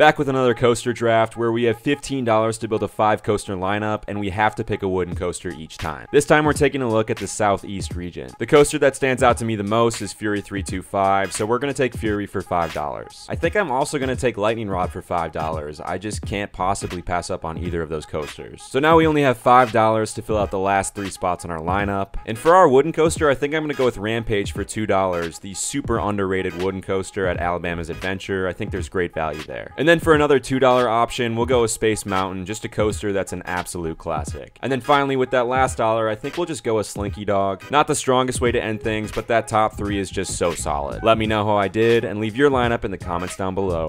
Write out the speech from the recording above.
Back with another coaster draft where we have $15 to build a five coaster lineup and we have to pick a wooden coaster each time. This time we're taking a look at the southeast region. The coaster that stands out to me the most is Fury 325, so we're gonna take Fury for $5. I think I'm also gonna take Lightning Rod for $5. I just can't possibly pass up on either of those coasters. So now we only have $5 to fill out the last three spots on our lineup. And for our wooden coaster, I think I'm gonna go with Rampage for $2, the super underrated wooden coaster at Alabama's Adventure. I think there's great value there. And then for another $2 option, we'll go with Space Mountain, just a coaster that's an absolute classic. And then finally, with that last dollar, I think we'll just go with Slinky Dog. Not the strongest way to end things, but that top three is just so solid. Let me know how I did and leave your lineup in the comments down below.